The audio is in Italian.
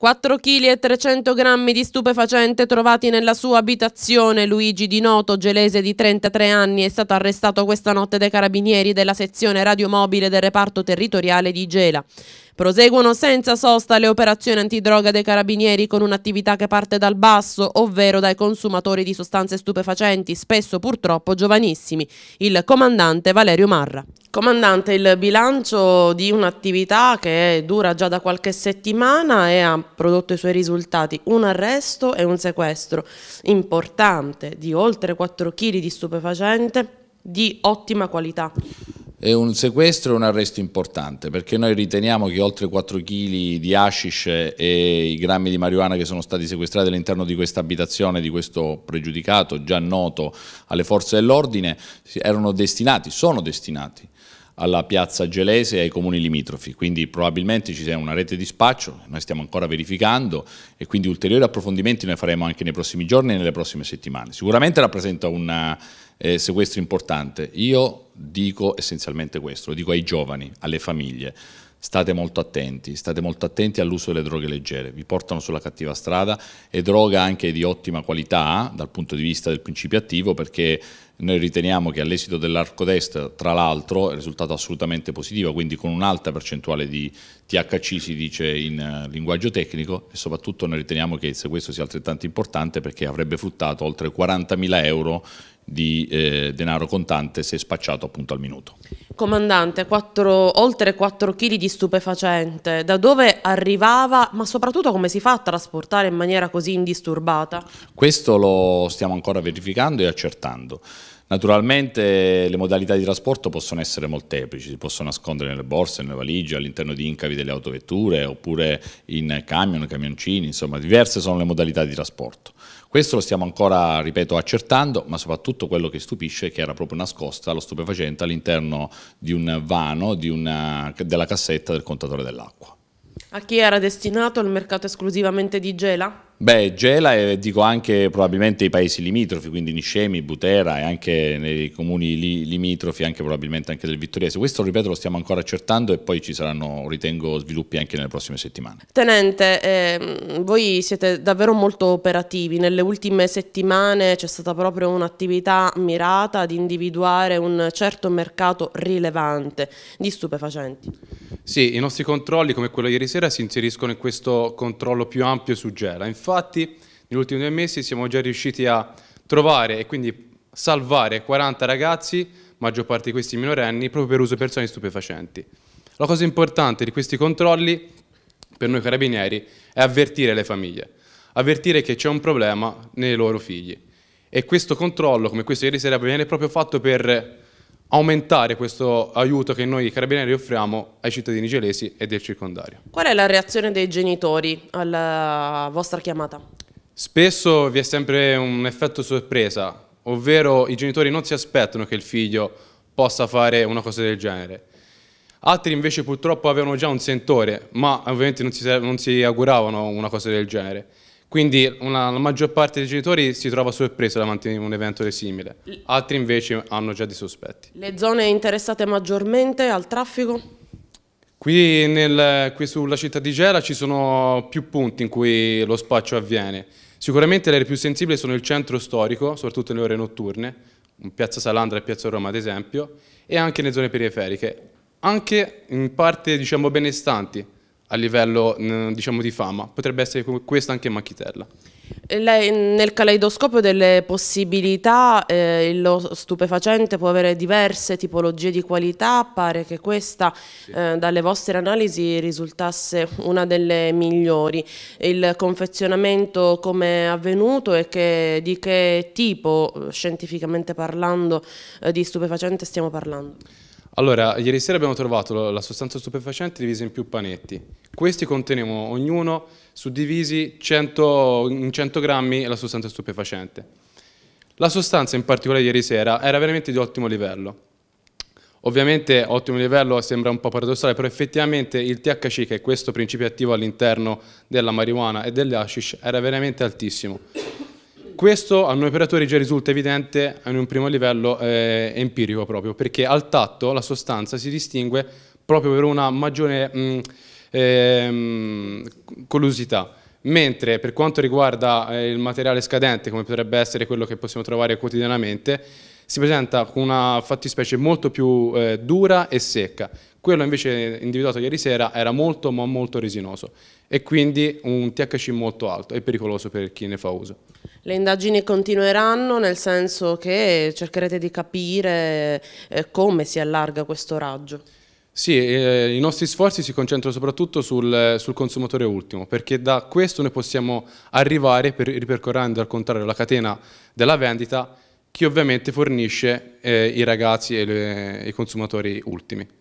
4,3 kg di stupefacente trovati nella sua abitazione. Luigi Di Noto, gelese di 33 anni, è stato arrestato questa notte dai carabinieri della sezione radiomobile del reparto territoriale di Gela. Proseguono senza sosta le operazioni antidroga dei carabinieri con un'attività che parte dal basso, ovvero dai consumatori di sostanze stupefacenti, spesso purtroppo giovanissimi. Il comandante Valerio Marra. Comandante, il bilancio di un'attività che dura già da qualche settimana e ha prodotto i suoi risultati, un arresto e un sequestro importante di oltre 4 kg di stupefacente di ottima qualità. È un sequestro e un arresto importante perché noi riteniamo che oltre 4 kg di hashish e i grammi di marijuana che sono stati sequestrati all'interno di questa abitazione di questo pregiudicato già noto alle forze dell'ordine erano destinati, sono destinati alla piazza gelese e ai comuni limitrofi, quindi probabilmente ci sia una rete di spaccio, noi stiamo ancora verificando e quindi ulteriori approfondimenti ne faremo anche nei prossimi giorni e nelle prossime settimane. Sicuramente rappresenta un eh, sequestro importante. Io dico essenzialmente questo, lo dico ai giovani, alle famiglie, state molto attenti, state molto attenti all'uso delle droghe leggere, vi portano sulla cattiva strada e droga anche di ottima qualità dal punto di vista del principio attivo perché noi riteniamo che all'esito dell'arco test, tra l'altro, è risultato assolutamente positivo, quindi con un'alta percentuale di THC si dice in eh, linguaggio tecnico e soprattutto noi riteniamo che il sequestro sia altrettanto importante perché avrebbe fruttato oltre 40.000 euro di eh, denaro contante se spacciato appunto al minuto. Comandante, 4, oltre 4 kg di stupefacente, da dove arrivava, ma soprattutto come si fa a trasportare in maniera così indisturbata? Questo lo stiamo ancora verificando e accertando. Naturalmente le modalità di trasporto possono essere molteplici, si possono nascondere nelle borse, nelle valigie, all'interno di incavi delle autovetture oppure in camion, camioncini, insomma diverse sono le modalità di trasporto. Questo lo stiamo ancora, ripeto, accertando, ma soprattutto quello che stupisce è che era proprio nascosta lo stupefacente all'interno di un vano di una, della cassetta del contatore dell'acqua. A chi era destinato il mercato esclusivamente di gela? Beh, gela e dico anche probabilmente i paesi limitrofi, quindi Niscemi, Butera e anche nei comuni li, limitrofi, anche probabilmente anche del Vittoriese. Questo, ripeto, lo stiamo ancora accertando e poi ci saranno, ritengo, sviluppi anche nelle prossime settimane. Tenente, eh, voi siete davvero molto operativi. Nelle ultime settimane c'è stata proprio un'attività mirata ad individuare un certo mercato rilevante di stupefacenti. Sì, i nostri controlli, come quello ieri sera, si inseriscono in questo controllo più ampio su gela. Infatti, Infatti, negli ultimi due mesi siamo già riusciti a trovare e quindi salvare 40 ragazzi, maggior parte di questi minorenni, proprio per uso di persone stupefacenti. La cosa importante di questi controlli per noi carabinieri è avvertire le famiglie, avvertire che c'è un problema nei loro figli. E questo controllo, come questo ieri sera, viene proprio fatto per aumentare questo aiuto che noi carabinieri offriamo ai cittadini gelesi e del circondario. Qual è la reazione dei genitori alla vostra chiamata? Spesso vi è sempre un effetto sorpresa, ovvero i genitori non si aspettano che il figlio possa fare una cosa del genere. Altri invece purtroppo avevano già un sentore, ma ovviamente non si, non si auguravano una cosa del genere. Quindi una, la maggior parte dei genitori si trova sorpresa davanti a un evento simile, altri invece hanno già dei sospetti. Le zone interessate maggiormente al traffico? Qui, nel, qui sulla città di Gela ci sono più punti in cui lo spaccio avviene. Sicuramente le aree più sensibili sono il centro storico, soprattutto nelle ore notturne, Piazza Salandra e Piazza Roma ad esempio, e anche nelle zone periferiche, anche in parte diciamo benestanti, a livello diciamo, di fama, potrebbe essere questa anche Machitella. Lei, nel caleidoscopio delle possibilità eh, lo stupefacente può avere diverse tipologie di qualità, pare che questa sì. eh, dalle vostre analisi risultasse una delle migliori. Il confezionamento come è avvenuto e che, di che tipo eh, scientificamente parlando eh, di stupefacente stiamo parlando? Allora, ieri sera abbiamo trovato la sostanza stupefacente divisa in più panetti. Questi contenevano ognuno suddivisi 100, in 100 grammi la sostanza stupefacente. La sostanza in particolare ieri sera era veramente di ottimo livello. Ovviamente ottimo livello sembra un po' paradossale, però effettivamente il THC, che è questo principio attivo all'interno della marijuana e dell'hashish, era veramente altissimo questo a noi operatori già risulta evidente in un primo livello eh, empirico proprio, perché al tatto la sostanza si distingue proprio per una maggiore mh, mm, ehm, collusità. Mentre per quanto riguarda eh, il materiale scadente, come potrebbe essere quello che possiamo trovare quotidianamente, si presenta con una fattispecie molto più eh, dura e secca. Quello invece individuato ieri sera era molto ma molto resinoso e quindi un THC molto alto e pericoloso per chi ne fa uso. Le indagini continueranno nel senso che cercherete di capire eh, come si allarga questo raggio. Sì, eh, i nostri sforzi si concentrano soprattutto sul, sul, consumatore ultimo, perché da questo noi possiamo arrivare, per, ripercorrendo al contrario la catena della vendita, che ovviamente fornisce eh, i ragazzi e le, i consumatori ultimi.